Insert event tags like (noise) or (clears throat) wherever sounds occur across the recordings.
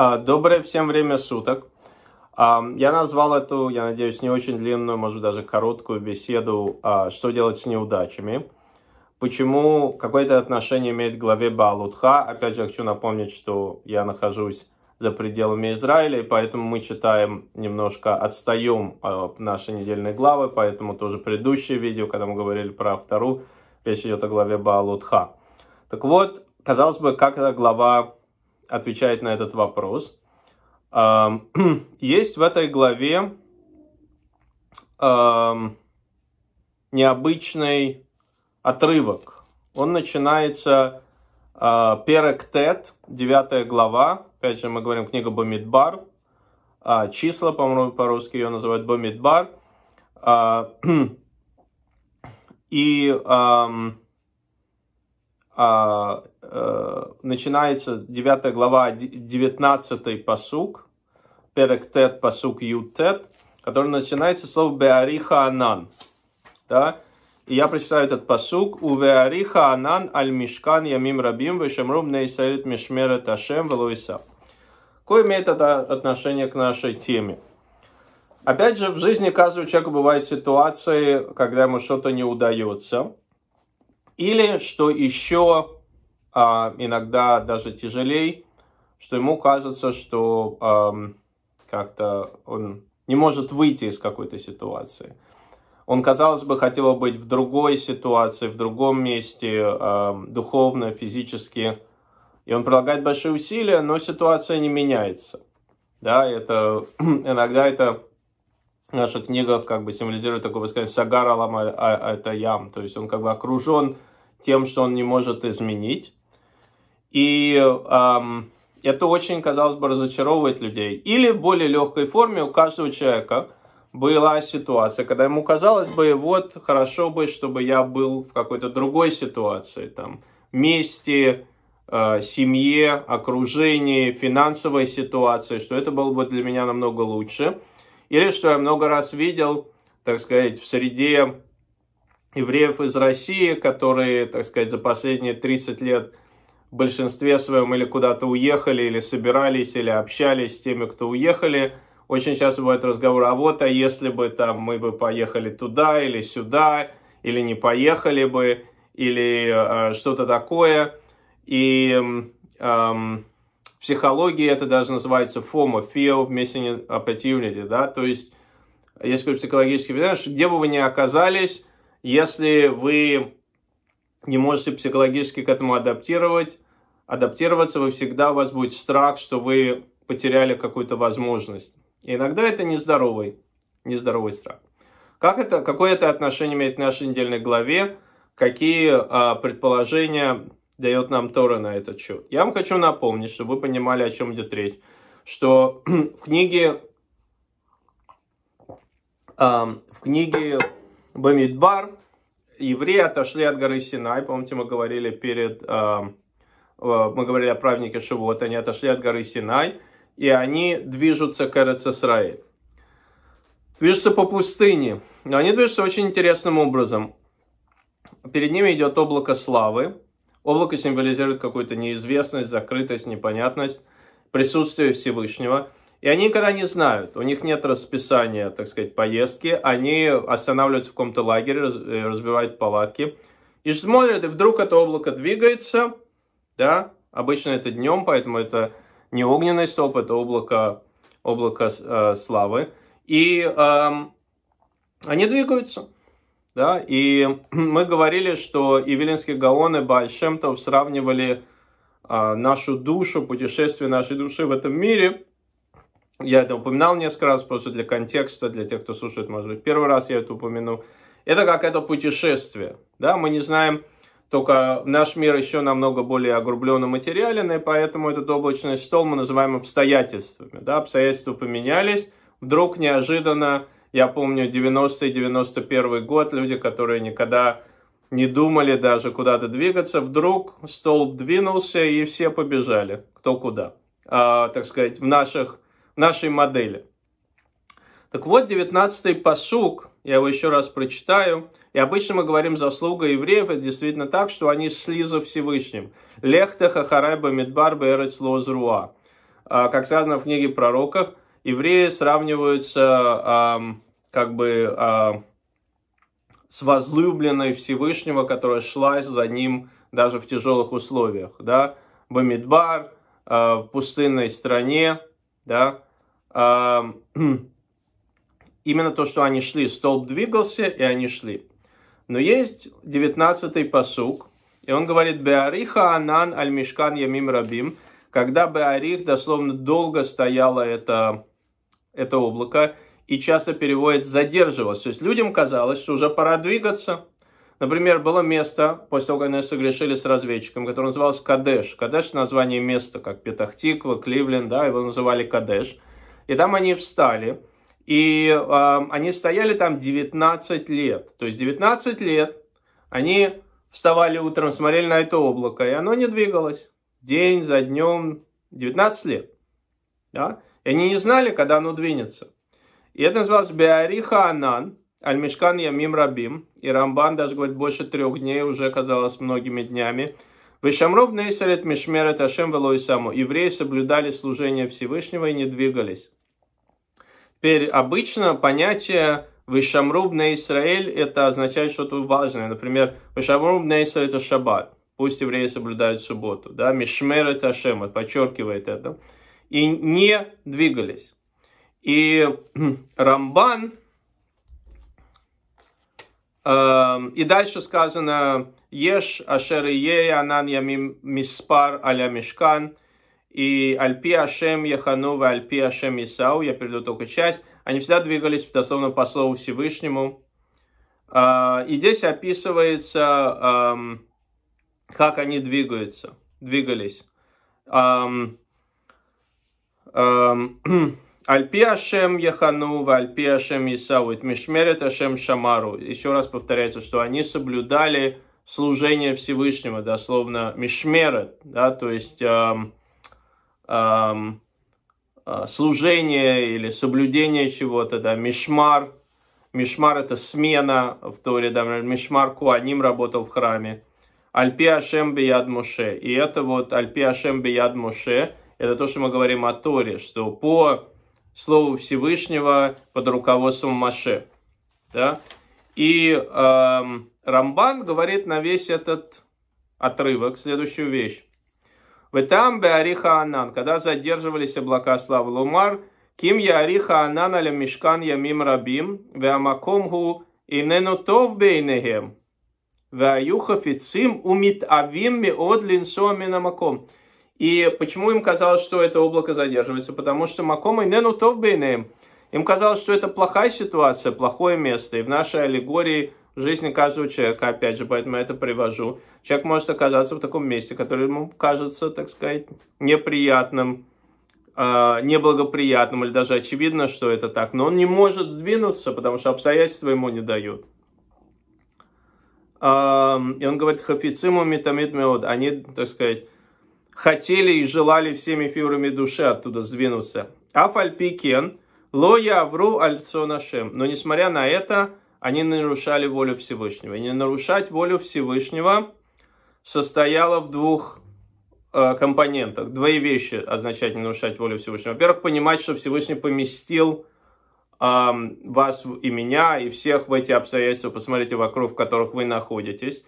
А, доброе всем время суток. А, я назвал эту, я надеюсь, не очень длинную, может даже короткую беседу а, «Что делать с неудачами?» Почему какое-то отношение имеет к главе Балутха? Опять же, хочу напомнить, что я нахожусь за пределами Израиля, и поэтому мы читаем немножко, отстаем наши недельные главы, поэтому тоже предыдущее видео, когда мы говорили про вторую, речь идет о главе Балутха. Так вот, казалось бы, как эта глава отвечает на этот вопрос. (clears throat) Есть в этой главе необычный отрывок. Он начинается а, Перектет, 9 глава, опять же мы говорим книга Бомидбар. А, числа, по-моему, по-русски ее называют Бомидбар. А, (clears throat) и Э, начинается 9 глава 19 посук, перектет посук ютет, который начинается словом Беариха Анан. Да? И я прочитаю этот посук. У Веариха Анан аль мишкан ямим рабим вешамрум нейсарит мишмерет ашем велуиса. Кое имеет это отношение к нашей теме? Опять же, в жизни каждого человека бывают ситуации, когда ему что-то не удается. Или, что еще а, иногда даже тяжелей, что ему кажется, что как-то он не может выйти из какой-то ситуации. Он, казалось бы, хотел быть в другой ситуации, в другом месте, духовно, физически. И он прилагает большие усилия, но ситуация не меняется. Да, это (clears throat) иногда это наша книга как бы символизирует такое высказание «Сагар Алам а, а, это ям», то есть он как бы окружен тем, что он не может изменить, и эм, это очень, казалось бы, разочаровывает людей. Или в более легкой форме у каждого человека была ситуация, когда ему казалось бы, вот хорошо бы, чтобы я был в какой-то другой ситуации, там, месте, э, семье, окружении, финансовой ситуации, что это было бы для меня намного лучше. Или что я много раз видел, так сказать, в среде евреев из России, которые, так сказать, за последние 30 лет – в большинстве своем или куда-то уехали, или собирались, или общались с теми, кто уехали. Очень часто бывает разговор, а вот, а если бы там мы бы поехали туда или сюда, или не поехали бы, или э, что-то такое. И э, в психологии это даже называется FOMO, Fear of Missing Opportunity, да, то есть если какой-то психологический где бы вы ни оказались, если вы не можете психологически к этому адаптировать, адаптироваться, вы всегда, у вас будет страх, что вы потеряли какую-то возможность. И иногда это нездоровый, нездоровый страх. Как это, какое это отношение имеет к нашей недельной главе? Какие а, предположения дает нам Тора на этот счет? Я вам хочу напомнить, чтобы вы понимали, о чем идет речь, что в книге, а, в книге Бамидбар евреи отошли от горы Синай, помните, мы говорили перед, эм, э, мы говорили о праведнике Шивот, они отошли от горы Синай, и они движутся к Эрцесраиль. Движутся по пустыне, но они движутся очень интересным образом. Перед ними идет облако славы. Облако символизирует какую-то неизвестность, закрытость, непонятность, присутствие Всевышнего. И они никогда не знают, у них нет расписания, так сказать, поездки, они останавливаются в каком-то лагере, э, разбивают палатки и смотрят, и вдруг это облако двигается, да, обычно это днем, поэтому это не огненный столб, это облако, облако э, славы, и э, они двигаются. Да? И (clears throat) мы говорили, что Ивелинский Гаон и Бальшемтов сравнивали э, нашу душу, путешествие нашей души в этом мире – я это упоминал несколько раз, просто для контекста, для тех, кто слушает, может быть, первый раз я это упомяну. Это как это путешествие. Да? Мы не знаем, только наш мир еще намного более огрубленно материален, и поэтому этот облачный стол мы называем обстоятельствами. Да? Обстоятельства поменялись, вдруг неожиданно, я помню, 90-91 год, люди, которые никогда не думали даже куда-то двигаться, вдруг столб двинулся, и все побежали, кто куда. А, так сказать, в наших нашей модели. Так вот, 19-й посук, я его еще раз прочитаю. И обычно мы говорим заслуга евреев, это действительно так, что они шли за Всевышним. Лехта хахареба медбарба эрец лозруа. А, как сказано в книге пророках, евреи сравниваются как бы а, с возлюбленной Всевышнего, которая шла за ним даже в тяжелых условиях, да, Бамидбар, а, в пустынной стране, да, (clears throat) именно то, что они шли, столб двигался, и они шли. Но есть 19-й посук, и он говорит, «Беариха анан аль мишкан ямим рабим», когда Беарих, дословно, долго стояло это, это облако, и часто переводит «задерживалось». То есть людям казалось, что уже пора двигаться. Например, было место, после того, как они согрешили с разведчиком, которое называлось Кадеш. Кадеш – название места, как Петахтиква, Кливленд, да, его называли Кадеш – и там они встали, и э, они стояли там 19 лет. То есть 19 лет они вставали утром, смотрели на это облако, и оно не двигалось. День за днем, 19 лет. Да? И они не знали, когда оно двинется. И это называлось Беариха Анан, аль Ямим Рабим. И Рамбан даже говорит, больше трех дней уже казалось многими днями. Вышамроб Нейсарет Мишмерет Ашем Велой Саму. Евреи соблюдали служение Всевышнего и не двигались. Теперь обычно понятие «вышамруб на Израиль» это означает что-то важное. Например, «вышамруб на Израиль» это шаббат. Пусть евреи соблюдают субботу. Да? «Мишмер» это Ашема, подчеркивает это. И не двигались. И (clears throat) Рамбан, э, и дальше сказано «Еш ашер и анан ямим миспар аля мишкан» и Альпи Ашем Яхану и Альпи Ашем Исау, я перейду только часть, они всегда двигались дословно по слову Всевышнему. А, и здесь описывается, как они двигаются, двигались. (clears throat) Альпи Ашем Яхану, Альпи Ашем Исауит, Мишмерет Ашем Шамару. Еще раз повторяется, что они соблюдали служение Всевышнего, дословно Мишмерет, да, то есть а, служение или соблюдение чего-то, да, мишмар. Мишмар это смена в Торе, да, мишмар Куаним работал в храме. Альпи Ашем Бияд Муше. И это вот Альпи Ашем Бияд Муше, это то, что мы говорим о Торе, что по слову Всевышнего под руководством Маше. Да? И эм, Рамбан говорит на весь этот отрывок следующую вещь. В Ветам Беариха Анан, когда задерживались облака славы Лумар, Ким Яриха Анан аля Мишкан Ямим Рабим, Веамаком Гу Инену Тов Бейнегем, Веаюха Фицим Умит Авим Миод Линсо Минамаком. И почему им казалось, что это облако задерживается? Потому что Маком и ненутов Бейнегем. Им казалось, что это плохая ситуация, плохое место. И в нашей аллегории – жизни каждого человека, опять же, поэтому я это привожу. Человек может оказаться в таком месте, которое ему кажется, так сказать, неприятным, а, неблагоприятным, или даже очевидно, что это так, но он не может сдвинуться, потому что обстоятельства ему не дают. А, и он говорит, хафициму метамид меод, они, так сказать, хотели и желали всеми фигурами души оттуда сдвинуться. Афальпикен, ло явру альцонашем. Но несмотря на это, они а нарушали волю Всевышнего. И не нарушать волю Всевышнего состояло в двух э, компонентах. Двои вещи означает не нарушать волю Всевышнего. Во-первых, понимать, что Всевышний поместил э, вас и меня, и всех в эти обстоятельства. Посмотрите вокруг, в которых вы находитесь.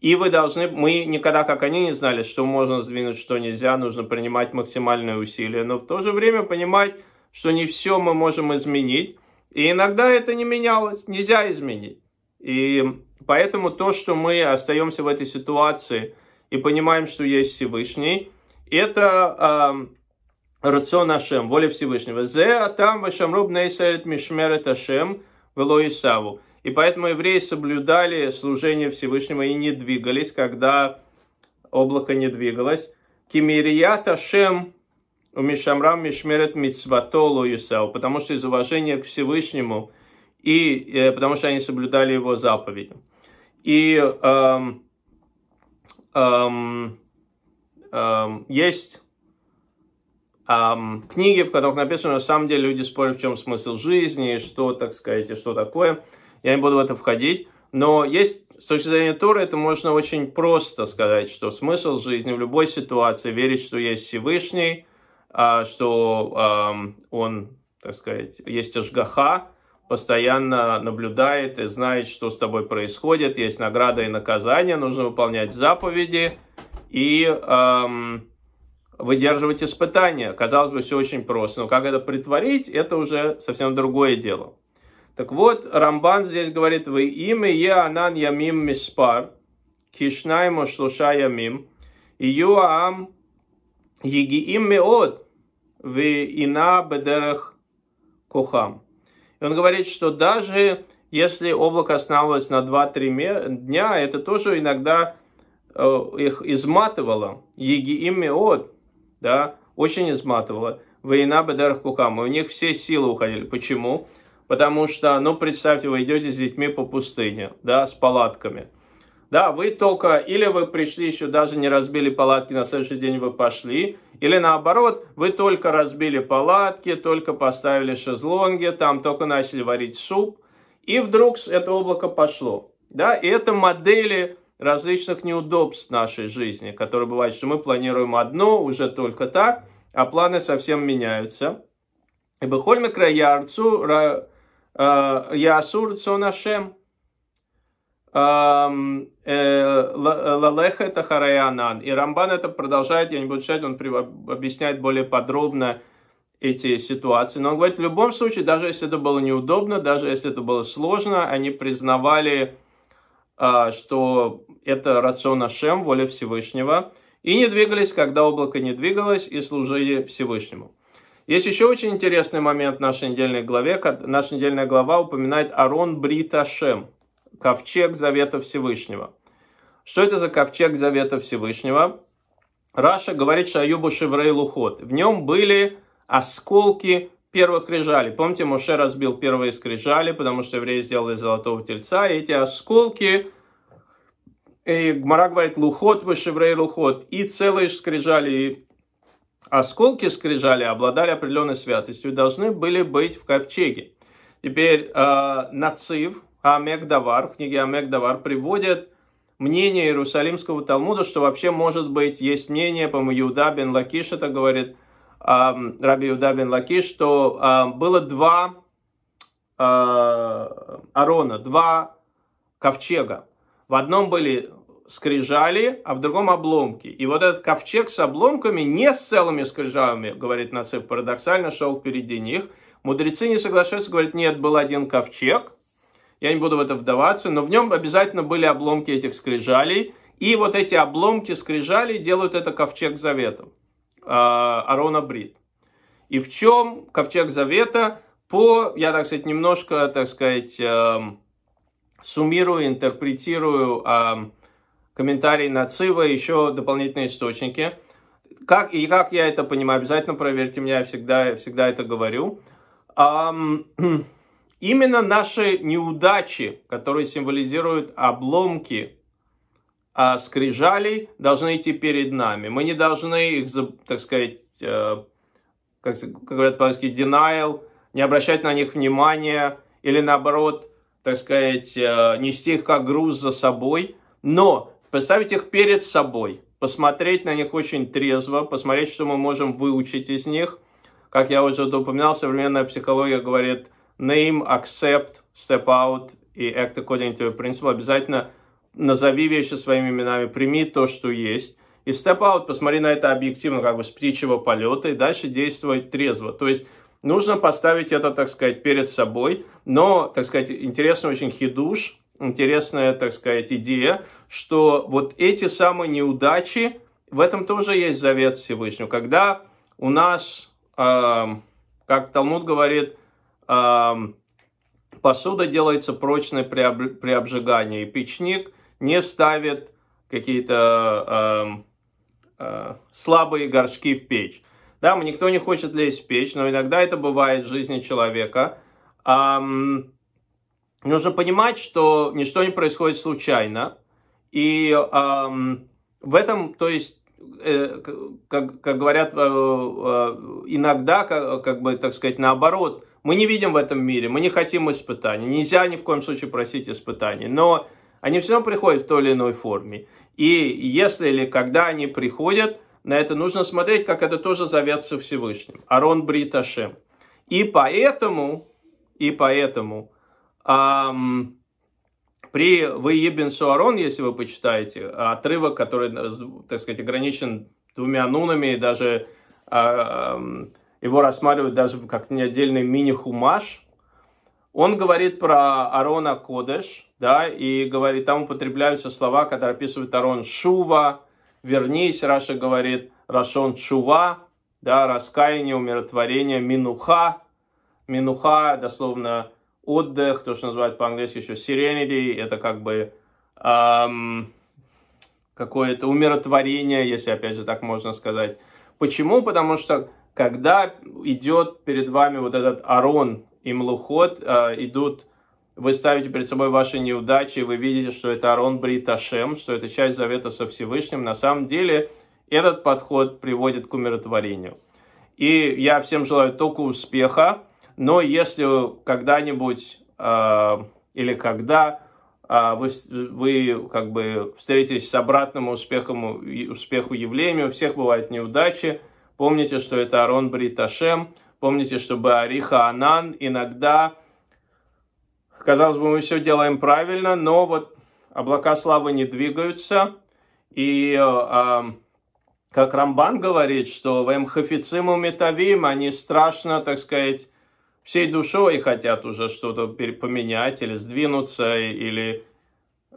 И вы должны, мы никогда, как они, не знали, что можно сдвинуть, что нельзя, нужно принимать максимальные усилия, но в то же время понимать, что не все мы можем изменить, и иногда это не менялось, нельзя изменить. И поэтому то, что мы остаемся в этой ситуации и понимаем, что есть Всевышний, это э, рацион Ашем, воля Всевышнего. Зе атам вашамруб нейсарет мишмерет Ашем вело Исаву. И поэтому евреи соблюдали служение Всевышнего и не двигались, когда облако не двигалось. Кимирият Ашем Умишамрам Мишмерет Мицвато Лоюсел, потому что из уважения к Всевышнему, и э, потому что они соблюдали его заповеди. И эм, эм, эм, есть эм, книги, в которых написано, на самом деле люди спорят, в чем смысл жизни, что, так сказать, и что такое. Я не буду в это входить. Но есть, с точки зрения Торы, это можно очень просто сказать, что смысл жизни в любой ситуации верить, что есть Всевышний – а, что он, так сказать, есть Ашгаха, постоянно наблюдает и знает, что с тобой происходит, есть награда и наказание, нужно выполнять заповеди и эм, выдерживать испытания. Казалось бы, все очень просто, но как это притворить, это уже совсем другое дело. Так вот, Рамбан здесь говорит, вы имя я анан ямим миспар, кишнайму шлуша ямим, и юаам егиим меот, вина бедерах кухам. И он говорит, что даже если облако останавливалось на 2-3 дня, это тоже иногда э, их изматывало. Егиим от, да, очень изматывало. Война бедерах кухам. И у них все силы уходили. Почему? Потому что, ну, представьте, вы идете с детьми по пустыне, да, с палатками – да, вы только, или вы пришли еще даже не разбили палатки, на следующий день вы пошли, или наоборот, вы только разбили палатки, только поставили шезлонги, там только начали варить суп, и вдруг это облако пошло. Да, и это модели различных неудобств нашей жизни, которые бывают, что мы планируем одно, уже только так, а планы совсем меняются. И бихоль микроярцу э, ясур цонашем. Э, э, Лалеха это Хараянан. И Рамбан это продолжает, я не буду читать, он объясняет более подробно эти ситуации. Но он говорит, в любом случае, даже если это было неудобно, даже если это было сложно, они признавали, а, что это рацион Ашем, воля Всевышнего, и не двигались, когда облако не двигалось, и служили Всевышнему. Есть еще очень интересный момент в нашей недельной главе. Наша недельная глава упоминает Арон Брит Ашем – ковчег Завета Всевышнего. Что это за ковчег Завета Всевышнего? Раша говорит, что Аюбу Шеврейлу ход. В нем были осколки первых скрижали. Помните, Моше разбил первые скрижали, потому что евреи сделали золотого тельца, и эти осколки, и Гмара говорит, лухот, вышеврей лухот, и целые скрижали, и осколки скрижали обладали определенной святостью должны были быть в ковчеге. Теперь э, нацив, Амегдавар, в книге Амегдавар приводит мнение Иерусалимского Талмуда, что вообще, может быть, есть мнение, по-моему, Иуда бен Лакиш это говорит, Раби Иуда бен Лакиш, что было два а, Арона, два ковчега. В одном были скрижали, а в другом обломки. И вот этот ковчег с обломками, не с целыми скрижалами, говорит Нацеп, парадоксально шел впереди них. Мудрецы не соглашаются, говорят, нет, был один ковчег, я не буду в это вдаваться, но в нем обязательно были обломки этих скрижалей, и вот эти обломки скрижалей делают это ковчег завета, Арона Брит. И в чем ковчег завета? По, я, так сказать, немножко, так сказать, эм, суммирую, интерпретирую эм, комментарии на Цива, еще дополнительные источники. Как, и как я это понимаю, обязательно проверьте меня, я всегда, всегда это говорю. Um, (clears throat) Именно наши неудачи, которые символизируют обломки а скрижалей, должны идти перед нами. Мы не должны их, так сказать, э, как, говорят по-русски, denial, не обращать на них внимания или наоборот, так сказать, э, нести их как груз за собой. Но поставить их перед собой, посмотреть на них очень трезво, посмотреть, что мы можем выучить из них. Как я уже упоминал, современная психология говорит – name, accept, step out и act according to your principle. Обязательно назови вещи своими именами, прими то, что есть. И step out, посмотри на это объективно, как бы с птичьего полета, и дальше действуй трезво. То есть нужно поставить это, так сказать, перед собой. Но, так сказать, интересный очень хидуш, интересная, так сказать, идея, что вот эти самые неудачи, в этом тоже есть завет Всевышнего. Когда у нас, э, как Талмуд говорит, посуда делается прочной при, об, при обжигании, и печник не ставит какие-то э, э, слабые горшки в печь. Да, никто не хочет лезть в печь, но иногда это бывает в жизни человека. Эм, нужно понимать, что ничто не происходит случайно. И эм, в этом, то есть, э, как, как говорят, э, э, иногда, как, как бы, так сказать, наоборот – мы не видим в этом мире, мы не хотим испытаний. Нельзя ни в коем случае просить испытаний. Но они все равно приходят в той или иной форме. И если или когда они приходят, на это нужно смотреть, как это тоже завет со Всевышним. Арон Бриташем. И поэтому, и поэтому эм, при Ваебен Суарон, если вы почитаете, отрывок, который, так сказать, ограничен двумя нунами, даже эм, его рассматривают даже как не отдельный мини-хумаш. Он говорит про Арона Кодеш, да, и говорит, там употребляются слова, которые описывают Арон Шува, вернись, Раша говорит, Рашон Шува, да, раскаяние, умиротворение, Минуха, Минуха, дословно, отдых, то, что называют по-английски еще serenity, это как бы эм, какое-то умиротворение, если опять же так можно сказать. Почему? Потому что когда идет перед вами вот этот арон и млуход, э, идут, вы ставите перед собой ваши неудачи, вы видите, что это арон Бриташем, что это часть завета со Всевышним, на самом деле этот подход приводит к умиротворению. И я всем желаю только успеха, но если когда-нибудь э, или когда э, вы, вы как бы встретитесь с обратным успехом, успеху явлению, у всех бывают неудачи – Помните, что это Арон Брит Ашем. Помните, что Баариха Анан иногда, казалось бы, мы все делаем правильно, но вот облака славы не двигаются. И э, а, как Рамбан говорит, что в Эмхафициму Метавим они страшно, так сказать, всей душой хотят уже что-то поменять или сдвинуться, или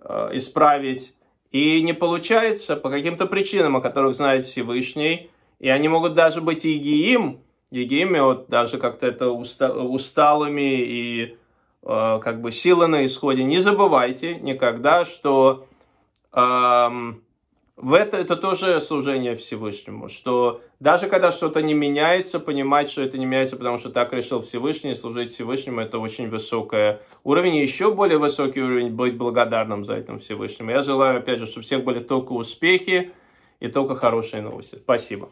э, исправить. И не получается по каким-то причинам, о которых знает Всевышний – и они могут даже быть егиим, егими, вот даже как-то это усталыми и э, как бы силы на исходе. Не забывайте никогда, что э, в это, это тоже служение Всевышнему, что даже когда что-то не меняется, понимать, что это не меняется, потому что так решил Всевышний, служить Всевышнему – это очень высокая уровень, еще более высокий уровень – быть благодарным за это Всевышнему. Я желаю, опять же, чтобы всех были только успехи и только хорошие новости. Спасибо.